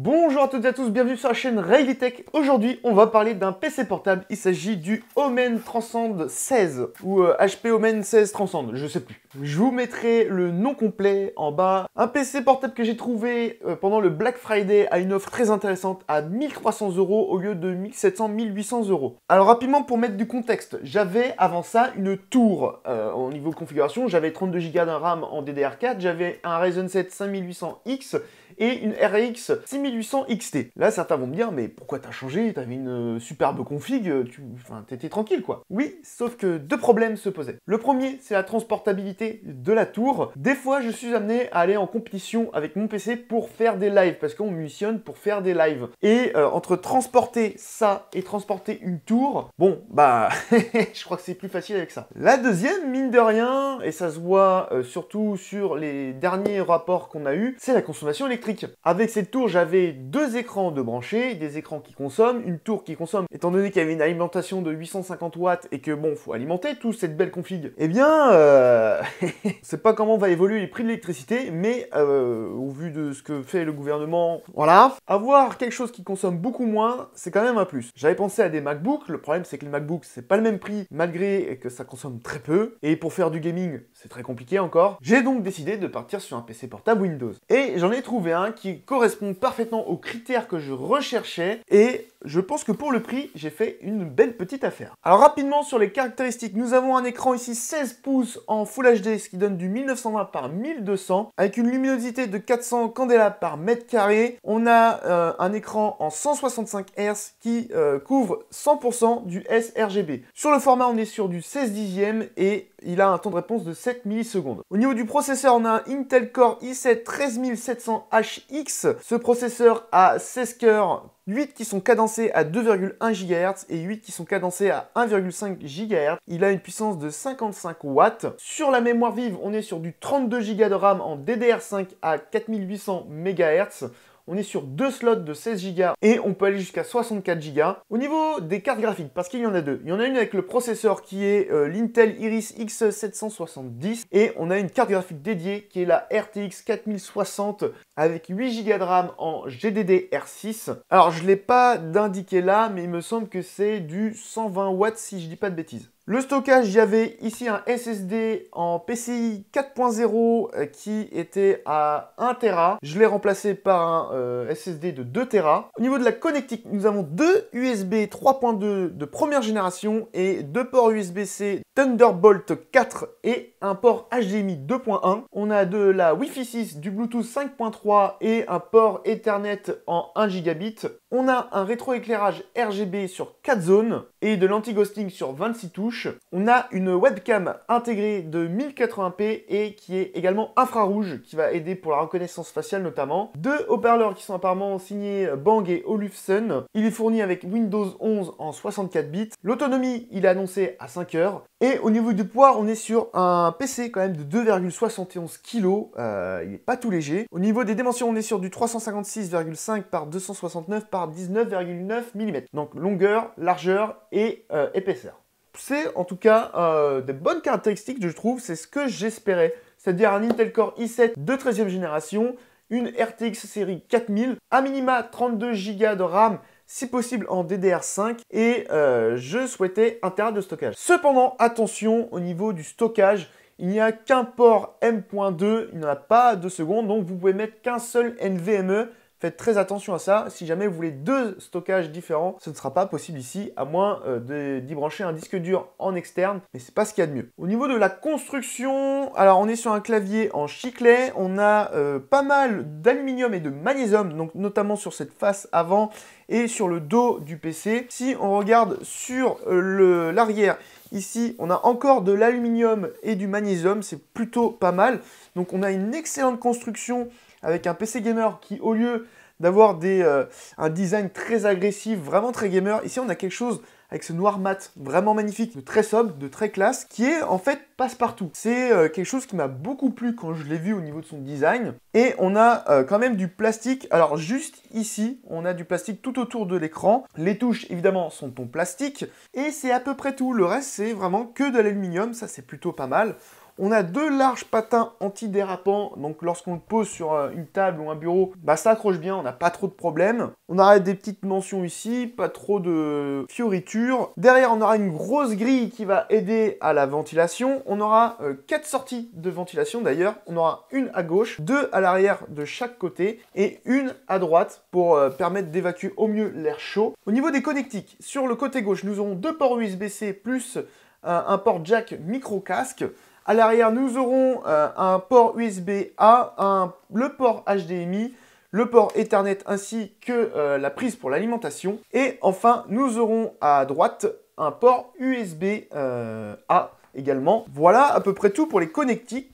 Bonjour à toutes et à tous, bienvenue sur la chaîne Railitech. Aujourd'hui, on va parler d'un PC portable. Il s'agit du Omen Transcend 16 ou HP euh, Omen 16 Transcend, je sais plus. Je vous mettrai le nom complet en bas. Un PC portable que j'ai trouvé euh, pendant le Black Friday à une offre très intéressante à 1300 euros au lieu de 1700-1800 euros. Alors rapidement pour mettre du contexte, j'avais avant ça une tour euh, au niveau configuration. J'avais 32 Go d'un RAM en DDR4, j'avais un Ryzen 7 5800X et une RX 6800 XT. Là, certains vont me dire, mais pourquoi t'as changé T'avais une euh, superbe config, euh, tu... enfin, t'étais tranquille quoi. Oui, sauf que deux problèmes se posaient. Le premier, c'est la transportabilité de la tour. Des fois, je suis amené à aller en compétition avec mon PC pour faire des lives, parce qu'on missionne pour faire des lives. Et euh, entre transporter ça et transporter une tour, bon, bah, je crois que c'est plus facile avec ça. La deuxième, mine de rien, et ça se voit surtout sur les derniers rapports qu'on a eu, c'est la consommation électrique avec cette tour, j'avais deux écrans de brancher, des écrans qui consomment, une tour qui consomme, étant donné qu'il y avait une alimentation de 850 watts et que bon, faut alimenter toute cette belle config. Eh bien, euh... c'est pas comment va évoluer les prix de l'électricité, mais euh, au vu de ce que fait le gouvernement, voilà, avoir quelque chose qui consomme beaucoup moins, c'est quand même un plus. J'avais pensé à des MacBooks, le problème c'est que les MacBooks c'est pas le même prix malgré que ça consomme très peu, et pour faire du gaming c'est très compliqué encore. J'ai donc décidé de partir sur un PC portable Windows. Et j'en ai trouvé qui correspond parfaitement aux critères que je recherchais et je pense que pour le prix, j'ai fait une belle petite affaire. Alors rapidement sur les caractéristiques, nous avons un écran ici 16 pouces en Full HD, ce qui donne du 1920 par 1200, avec une luminosité de 400 candela par mètre carré. On a euh, un écran en 165 Hz qui euh, couvre 100% du sRGB. Sur le format, on est sur du 16 dixième et il a un temps de réponse de 7 millisecondes. Au niveau du processeur, on a un Intel Core i7 13700HX. Ce processeur a 16 cœurs 8 qui sont cadencés à 2,1 GHz et 8 qui sont cadencés à 1,5 GHz. Il a une puissance de 55 watts. Sur la mémoire vive, on est sur du 32 Go de RAM en DDR5 à 4800 MHz on est sur deux slots de 16 Go et on peut aller jusqu'à 64 Go. Au niveau des cartes graphiques, parce qu'il y en a deux, il y en a une avec le processeur qui est euh, l'Intel Iris X770 et on a une carte graphique dédiée qui est la RTX 4060 avec 8 Go de RAM en GDDR6. Alors je ne l'ai pas d'indiqué là, mais il me semble que c'est du 120 watts si je dis pas de bêtises. Le stockage, il y avait ici un SSD en PCI 4.0 euh, qui était à 1 Tera. Je l'ai remplacé par un euh, SSD de 2 Tera. Au niveau de la connectique, nous avons deux USB 3.2 de première génération et deux ports USB-C Thunderbolt 4 et un port HDMI 2.1. On a de la Wi-Fi 6, du Bluetooth 5.3 et un port Ethernet en 1 gigabit. On a un rétroéclairage RGB sur 4 zones et de l'anti-ghosting sur 26 touches. On a une webcam intégrée de 1080p et qui est également infrarouge, qui va aider pour la reconnaissance faciale notamment. Deux haut-parleurs qui sont apparemment signés Bang et Olufsen. Il est fourni avec Windows 11 en 64 bits. L'autonomie, il est annoncé à 5 heures. Et au niveau du poids, on est sur un PC quand même de 2,71 kg. Euh, il n'est pas tout léger. Au niveau des dimensions, on est sur du 356,5 par 269 par 19,9 mm. Donc longueur, largeur et euh, épaisseur. C'est en tout cas euh, des bonnes caractéristiques, je trouve, c'est ce que j'espérais. C'est-à-dire un Intel Core i7 de 13e génération, une RTX série 4000, à minima 32 Go de RAM, si possible en DDR5, et euh, je souhaitais un terrain de stockage. Cependant, attention au niveau du stockage, il n'y a qu'un port M.2, il n'y en a pas de seconde, donc vous pouvez mettre qu'un seul NVMe Faites très attention à ça. Si jamais vous voulez deux stockages différents, ce ne sera pas possible ici, à moins euh, d'y brancher un disque dur en externe. Mais c'est pas ce qu'il y a de mieux. Au niveau de la construction, alors on est sur un clavier en chiclet. On a euh, pas mal d'aluminium et de magnésium, donc notamment sur cette face avant et sur le dos du PC. Si on regarde sur euh, l'arrière, Ici, on a encore de l'aluminium et du magnésium, c'est plutôt pas mal. Donc on a une excellente construction avec un PC gamer qui, au lieu d'avoir euh, un design très agressif, vraiment très gamer, ici on a quelque chose avec ce noir mat vraiment magnifique, de très sombre, de très classe, qui est en fait passe-partout. C'est euh, quelque chose qui m'a beaucoup plu quand je l'ai vu au niveau de son design. Et on a euh, quand même du plastique. Alors juste ici, on a du plastique tout autour de l'écran. Les touches évidemment sont en plastique. Et c'est à peu près tout. Le reste c'est vraiment que de l'aluminium. Ça c'est plutôt pas mal. On a deux larges patins antidérapants, donc lorsqu'on le pose sur une table ou un bureau, bah, ça accroche bien, on n'a pas trop de problèmes. On aura des petites mentions ici, pas trop de fioritures. Derrière, on aura une grosse grille qui va aider à la ventilation. On aura euh, quatre sorties de ventilation d'ailleurs. On aura une à gauche, deux à l'arrière de chaque côté et une à droite pour euh, permettre d'évacuer au mieux l'air chaud. Au niveau des connectiques, sur le côté gauche, nous aurons deux ports USB-C plus euh, un port jack micro-casque. À l'arrière, nous aurons euh, un port USB-A, le port HDMI, le port Ethernet ainsi que euh, la prise pour l'alimentation. Et enfin, nous aurons à droite un port USB-A euh, également. Voilà à peu près tout pour les connectiques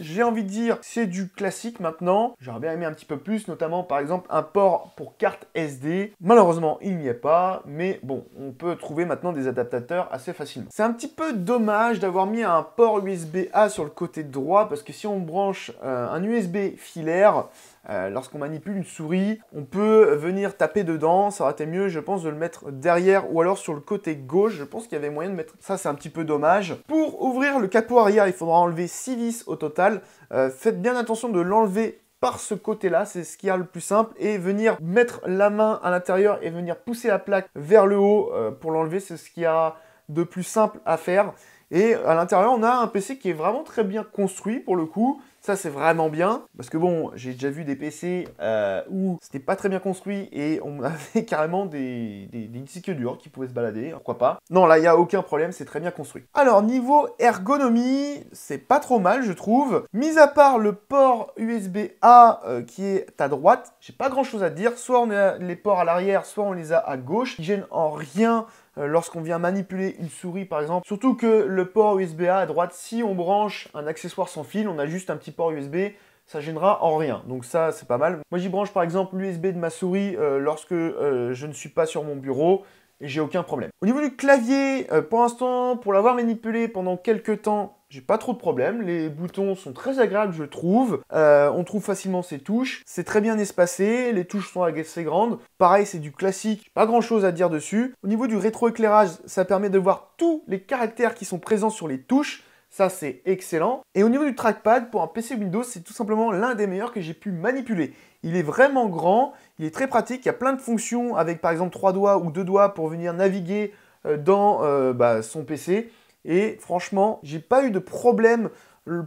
j'ai envie de dire, c'est du classique maintenant. J'aurais bien aimé un petit peu plus, notamment par exemple un port pour carte SD. Malheureusement, il n'y a pas, mais bon, on peut trouver maintenant des adaptateurs assez facilement. C'est un petit peu dommage d'avoir mis un port USB-A sur le côté droit, parce que si on branche euh, un USB filaire, euh, lorsqu'on manipule une souris, on peut venir taper dedans, ça aurait été mieux je pense de le mettre derrière ou alors sur le côté gauche, je pense qu'il y avait moyen de mettre ça, c'est un petit peu dommage. Pour ouvrir le capot arrière, il faudra enlever 6 vis au total. Euh, faites bien attention de l'enlever par ce côté-là, c'est ce qui y a le plus simple, et venir mettre la main à l'intérieur et venir pousser la plaque vers le haut euh, pour l'enlever, c'est ce qui a de plus simple à faire. Et à l'intérieur, on a un PC qui est vraiment très bien construit pour le coup. Ça, c'est vraiment bien. Parce que bon, j'ai déjà vu des PC euh, où c'était pas très bien construit et on avait carrément des, des, disques durs qui pouvaient se balader. Pourquoi pas Non, là, il n'y a aucun problème, c'est très bien construit. Alors, niveau ergonomie, c'est pas trop mal, je trouve. Mis à part le port USB-A euh, qui est à droite, j'ai pas grand chose à dire. Soit on a les ports à l'arrière, soit on les a à gauche. Ils gênent en rien euh, lorsqu'on vient manipuler une souris par exemple. Surtout que le port USB-A à droite, si on branche un accessoire sans fil, on a juste un petit port USB, ça gênera en rien. Donc ça, c'est pas mal. Moi, j'y branche par exemple l'USB de ma souris euh, lorsque euh, je ne suis pas sur mon bureau et j'ai aucun problème. Au niveau du clavier, pour l'instant, pour l'avoir manipulé pendant quelques temps, j'ai pas trop de problèmes, les boutons sont très agréables je trouve, euh, on trouve facilement ses touches, c'est très bien espacé, les touches sont assez grandes, pareil c'est du classique, pas grand chose à dire dessus. Au niveau du rétroéclairage, ça permet de voir tous les caractères qui sont présents sur les touches, ça, c'est excellent. Et au niveau du trackpad, pour un PC Windows, c'est tout simplement l'un des meilleurs que j'ai pu manipuler. Il est vraiment grand, il est très pratique, il y a plein de fonctions avec par exemple trois doigts ou deux doigts pour venir naviguer euh, dans euh, bah, son PC. Et franchement, j'ai pas eu de problème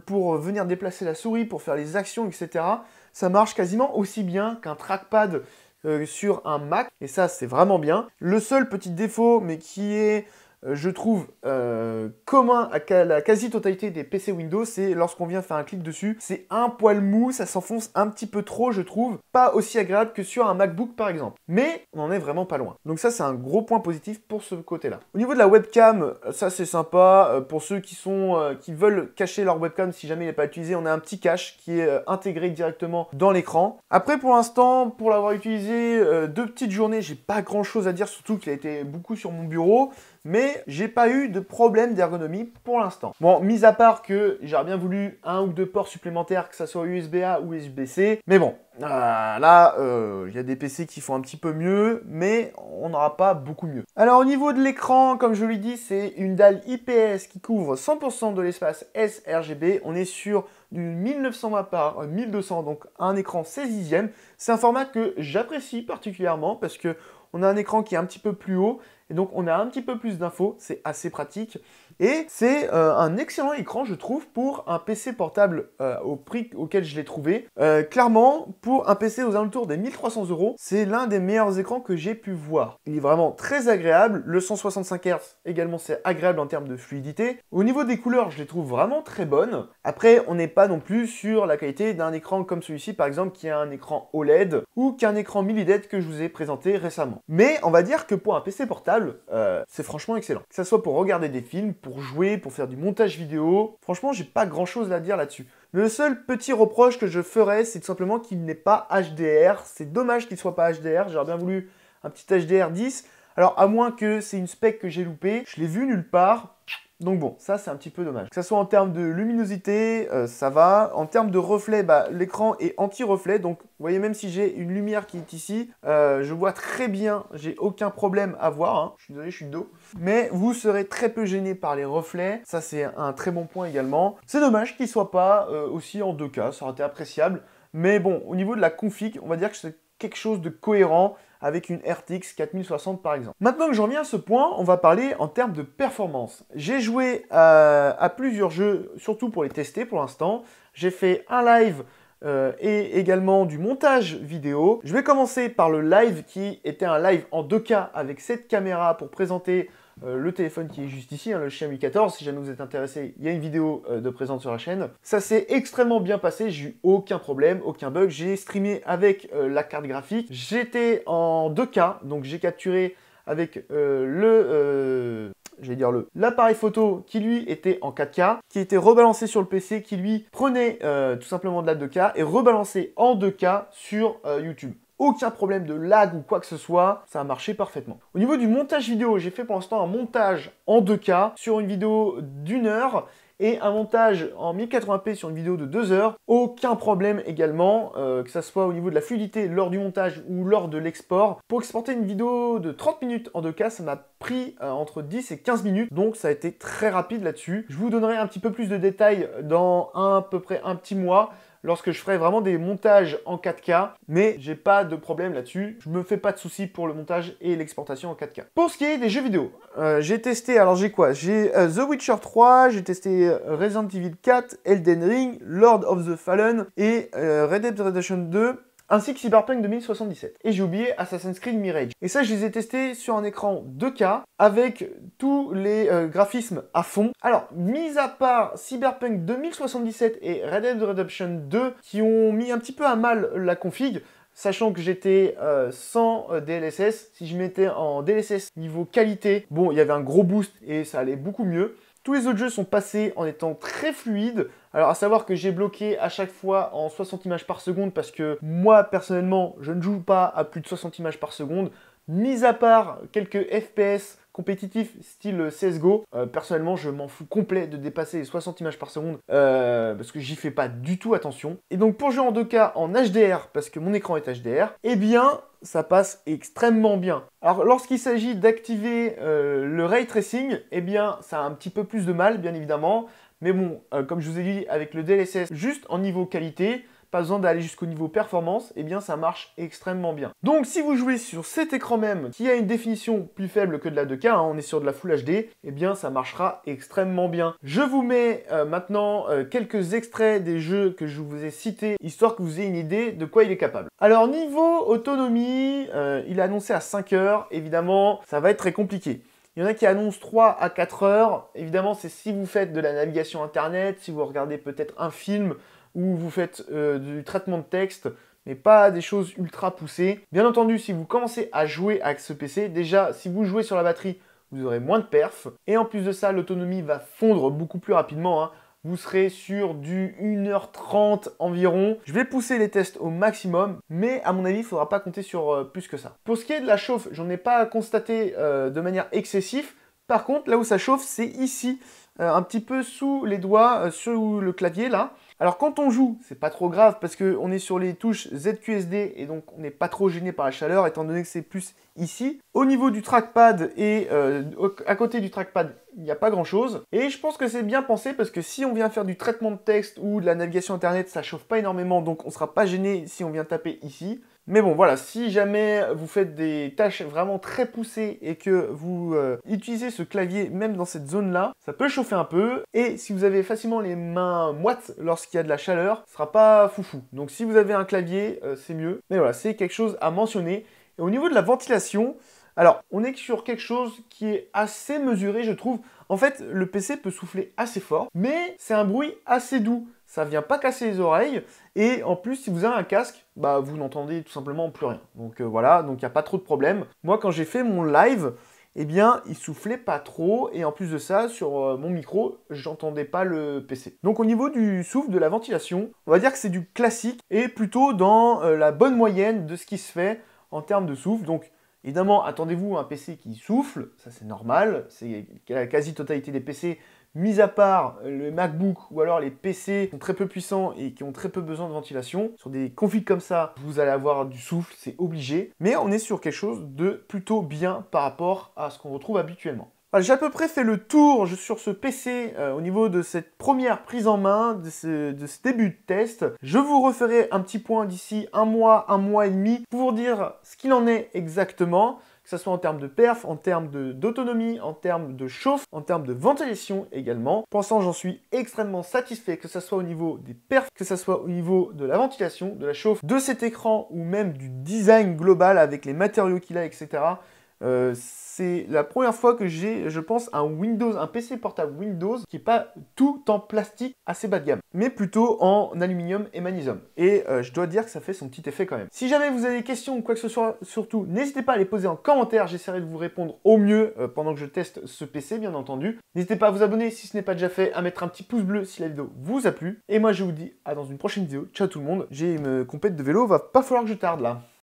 pour venir déplacer la souris, pour faire les actions, etc. Ça marche quasiment aussi bien qu'un trackpad euh, sur un Mac. Et ça, c'est vraiment bien. Le seul petit défaut, mais qui est euh, je trouve euh, commun à la quasi-totalité des PC Windows, c'est lorsqu'on vient faire un clic dessus, c'est un poil mou, ça s'enfonce un petit peu trop, je trouve, pas aussi agréable que sur un MacBook par exemple. Mais on n'en est vraiment pas loin. Donc ça, c'est un gros point positif pour ce côté-là. Au niveau de la webcam, euh, ça c'est sympa. Pour ceux qui sont, qui veulent cacher leur webcam si jamais il n'est pas utilisé, on a un petit cache qui est intégré directement dans l'écran. Après, pour l'instant, pour l'avoir utilisé deux petites journées, j'ai pas grand-chose à dire, surtout qu'il a été beaucoup sur mon bureau mais j'ai pas eu de problème d'ergonomie pour l'instant. Bon, mis à part que j'aurais bien voulu un ou deux ports supplémentaires, que ça soit USB-A ou USB-C, mais bon, euh, là, il euh, y a des PC qui font un petit peu mieux, mais on n'aura pas beaucoup mieux. Alors au niveau de l'écran, comme je vous l'ai dit, c'est une dalle IPS qui couvre 100% de l'espace sRGB. On est sur du 1920 par 1200, euh, donc un écran 16 e C'est un format que j'apprécie particulièrement parce que on a un écran qui est un petit peu plus haut et donc on a un petit peu plus d'infos, c'est assez pratique. Et c'est euh, un excellent écran, je trouve, pour un PC portable euh, au prix auquel je l'ai trouvé. Euh, clairement, pour un PC aux alentours des 1300 euros, c'est l'un des meilleurs écrans que j'ai pu voir. Il est vraiment très agréable. Le 165 Hz également, c'est agréable en termes de fluidité. Au niveau des couleurs, je les trouve vraiment très bonnes. Après, on n'est pas non plus sur la qualité d'un écran comme celui-ci, par exemple, qui a un écran OLED ou qu'un écran mini-LED e que je vous ai présenté récemment. Mais on va dire que pour un PC portable, c'est franchement excellent. Que ce soit pour regarder des films, pour jouer, pour faire du montage vidéo. Franchement, j'ai pas grand chose à dire là-dessus. Le seul petit reproche que je ferais, c'est tout simplement qu'il n'est pas HDR. C'est dommage qu'il soit pas HDR. J'aurais bien voulu un petit HDR 10. Alors à moins que c'est une spec que j'ai loupée, je l'ai vu nulle part. Donc bon, ça c'est un petit peu dommage. Que ce soit en termes de luminosité, euh, ça va. En termes de reflet, bah, l'écran est anti-reflet. Donc vous voyez, même si j'ai une lumière qui est ici, euh, je vois très bien, j'ai aucun problème à voir. Hein. Je suis désolé, je suis dos. Mais vous serez très peu gêné par les reflets. Ça c'est un très bon point également. C'est dommage qu'il ne soit pas euh, aussi en deux cas. ça aurait été appréciable. Mais bon, au niveau de la config, on va dire que c'est quelque chose de cohérent avec une RTX 4060 par exemple. Maintenant que j'en viens à ce point, on va parler en termes de performance. J'ai joué à, plusieurs jeux, surtout pour les tester pour l'instant. J'ai fait un live euh, et également du montage vidéo. Je vais commencer par le live qui était un live en 2K avec cette caméra pour présenter euh, le téléphone qui est juste ici, hein, le Xiaomi 14, si jamais vous êtes intéressé, il y a une vidéo euh, de présente sur la chaîne. Ça s'est extrêmement bien passé, j'ai eu aucun problème, aucun bug, j'ai streamé avec euh, la carte graphique, j'étais en 2K, donc j'ai capturé avec le je vais dire l'appareil photo qui lui était en 4K, qui était rebalancé sur le PC, qui lui prenait tout simplement de la 2K et rebalancé en 2K sur YouTube aucun problème de lag ou quoi que ce soit, ça a marché parfaitement. Au niveau du montage vidéo, j'ai fait pour l'instant un montage en 2K sur une vidéo d'une heure et un montage en 1080p sur une vidéo de 2 heures, aucun problème également, euh, que ce soit au niveau de la fluidité lors du montage ou lors de l'export. Pour exporter une vidéo de 30 minutes en 2K, ça m'a pris euh, entre 10 et 15 minutes, donc ça a été très rapide là-dessus. Je vous donnerai un petit peu plus de détails dans un, à peu près un petit mois lorsque je ferai vraiment des montages en 4K, mais j'ai pas de problème là-dessus, je me fais pas de soucis pour le montage et l'exportation en 4K. Pour ce qui est des jeux vidéo, euh, j'ai testé, alors j'ai quoi J'ai euh, The Witcher 3, j'ai testé euh, Resident Evil 4, Elden Ring, Lord of the Fallen et Red Dead Redemption 2 ainsi que Cyberpunk 2077. Et j'ai oublié Assassin's Creed Mirage. Et ça, je les ai testés sur un écran 2K avec tous les euh, graphismes à fond. Alors, mis à part Cyberpunk 2077 et Red Dead Redemption 2 qui ont mis un petit peu à mal la config, sachant que j'étais euh, sans euh, DLSS, si je mettais en DLSS niveau qualité, bon, il y avait un gros boost et ça allait beaucoup mieux. Tous les autres jeux sont passés en étant très fluides, alors à savoir que j'ai bloqué à chaque fois en 60 images par seconde parce que moi personnellement je ne joue pas à plus de 60 images par seconde. Mis à part quelques FPS compétitifs style CSGO, euh, personnellement je m'en fous complet de dépasser les 60 images par seconde euh, parce que j'y fais pas du tout attention. Et donc pour jouer en 2K en HDR, parce que mon écran est HDR, eh bien ça passe extrêmement bien. Alors lorsqu'il s'agit d'activer euh, le ray tracing, eh bien ça a un petit peu plus de mal bien évidemment mais bon, euh, comme je vous ai dit, avec le DLSS, juste en niveau qualité, pas besoin d'aller jusqu'au niveau performance, et eh bien ça marche extrêmement bien. Donc si vous jouez sur cet écran même, qui a une définition plus faible que de la 2K, hein, on est sur de la Full HD, et eh bien ça marchera extrêmement bien. Je vous mets euh, maintenant euh, quelques extraits des jeux que je vous ai cités, histoire que vous ayez une idée de quoi il est capable. Alors niveau autonomie, il est annoncé à 5 heures, évidemment ça va être très compliqué. Il y en a qui annoncent 3 à 4 heures. Évidemment, c'est si vous faites de la navigation Internet, si vous regardez peut-être un film ou vous faites euh, du traitement de texte, mais pas des choses ultra poussées. Bien entendu, si vous commencez à jouer avec ce PC, déjà, si vous jouez sur la batterie, vous aurez moins de perf. Et en plus de ça, l'autonomie va fondre beaucoup plus rapidement. Hein vous serez sur du 1h30 environ. Je vais pousser les tests au maximum, mais à mon avis, il faudra pas compter sur euh, plus que ça. Pour ce qui est de la chauffe, j'en ai pas constaté euh, de manière excessive. Par contre, là où ça chauffe, c'est ici, euh, un petit peu sous les doigts, sous le clavier là. Alors quand on joue, c'est pas trop grave parce qu'on est sur les touches ZQSD et donc on n'est pas trop gêné par la chaleur étant donné que c'est plus ici. Au niveau du trackpad et à côté du trackpad il n'y a pas grand chose. Et je pense que c'est bien pensé parce que si on vient faire du traitement de texte ou de la navigation internet, ça chauffe pas énormément donc on sera pas gêné si on vient taper ici. Mais bon, voilà, si jamais vous faites des tâches vraiment très poussées et que vous euh, utilisez ce clavier même dans cette zone-là, ça peut chauffer un peu. Et si vous avez facilement les mains moites lorsqu'il y a de la chaleur, ce sera pas foufou. Donc si vous avez un clavier, euh, c'est mieux. Mais voilà, c'est quelque chose à mentionner. Et au niveau de la ventilation, alors, on est sur quelque chose qui est assez mesuré, je trouve. En fait, le PC peut souffler assez fort, mais c'est un bruit assez doux. Ça ne vient pas casser les oreilles. Et en plus, si vous avez un casque, bah, vous n'entendez tout simplement plus rien. Donc euh, voilà, donc il n'y a pas trop de problème. Moi, quand j'ai fait mon live, eh bien, il soufflait pas trop. Et en plus de ça, sur euh, mon micro, j'entendais pas le PC. Donc au niveau du souffle, de la ventilation, on va dire que c'est du classique et plutôt dans euh, la bonne moyenne de ce qui se fait en termes de souffle. Donc Évidemment, attendez-vous à un PC qui souffle, ça c'est normal, c'est la quasi-totalité des PC, mis à part le MacBook ou alors les PC qui sont très peu puissants et qui ont très peu besoin de ventilation. Sur des configs comme ça, vous allez avoir du souffle, c'est obligé. Mais on est sur quelque chose de plutôt bien par rapport à ce qu'on retrouve habituellement j'ai à peu près fait le tour sur ce PC euh, au niveau de cette première prise en main, de ce, début de test. Je vous referai un petit point d'ici un mois, un mois et demi pour dire ce qu'il en est exactement, que ce soit en termes de perf, en termes d'autonomie, en termes de chauffe, en termes de ventilation également. l'instant, j'en suis extrêmement satisfait, que ce soit au niveau des perfs, que ce soit au niveau de la ventilation, de la chauffe, de cet écran ou même du design global avec les matériaux qu'il a, etc. Euh, c'est la première fois que j'ai, je pense, un Windows, un PC portable Windows qui n'est pas tout en plastique assez bas de gamme, mais plutôt en aluminium et magnésium. Et euh, je dois dire que ça fait son petit effet quand même. Si jamais vous avez des questions ou quoi que ce soit, surtout, n'hésitez pas à les poser en commentaire. J'essaierai de vous répondre au mieux euh, pendant que je teste ce PC, bien entendu. N'hésitez pas à vous abonner si ce n'est pas déjà fait, à mettre un petit pouce bleu si la vidéo vous a plu. Et moi, je vous dis à dans une prochaine vidéo. Ciao tout le monde. J'ai une compète de vélo, va pas falloir que je tarde là.